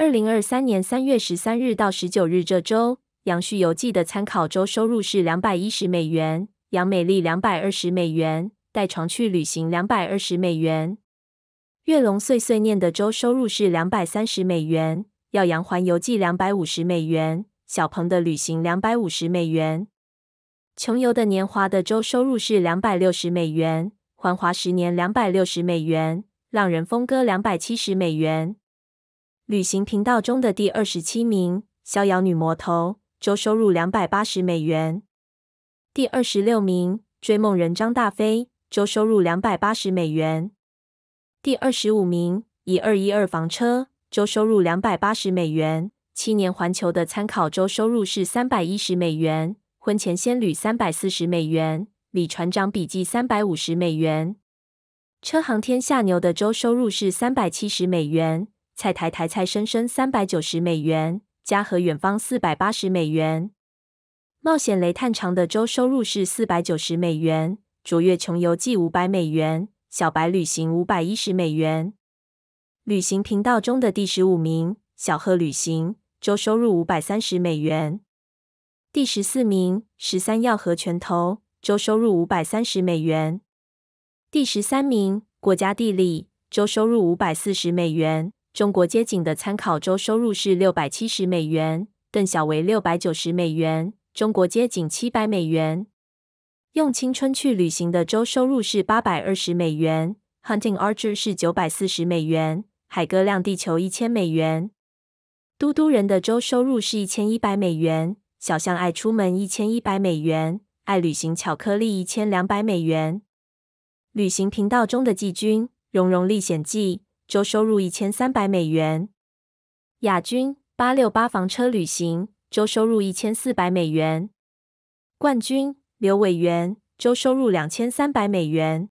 二零二三年三月十三日到十九日这周，杨旭游记的参考周收入是两百一十美元，杨美丽两百二十美元，带床去旅行两百二十美元，月龙碎碎念的周收入是两百三十美元，耀阳环游记两百五十美元，小鹏的旅行两百五十美元，穷游的年华的周收入是两百六十美元，环华十年两百六十美元，浪人风哥两百七十美元。旅行频道中的第二十七名逍遥女魔头周收入两百八十美元。第二十六名追梦人张大飞周收入两百八十美元。第二十五名以二一二房车周收入两百八十美元。七年环球的参考周收入是三百一十美元。婚前仙女》三百四十美元。李船长笔记三百五十美元。车行天下牛的周收入是三百七十美元。菜台台菜生生三百九十美元，家和远方四百八十美元，冒险雷探长的周收入是四百九十美元，卓越穷游记五百美元，小白旅行五百一十美元。旅行频道中的第十五名，小贺旅行周收入五百三十美元。第十四名，十三药和拳头周收入五百三十美元。第十三名，国家地理周收入五百四十美元。中国街景的参考周收入是六百七十美元，邓小为六百九十美元。中国街景七百美元。用青春去旅行的周收入是八百二十美元。Hunting Archer 是九百四十美元。海哥亮地球一千美元。嘟嘟人的周收入是一千一百美元。小象爱出门一千一百美元。爱旅行巧克力一千两百美元。旅行频道中的季军，融融历险记。周收入一千三百美元。亚军八六八房车旅行，周收入一千四百美元。冠军刘伟元，周收入两千三百美元。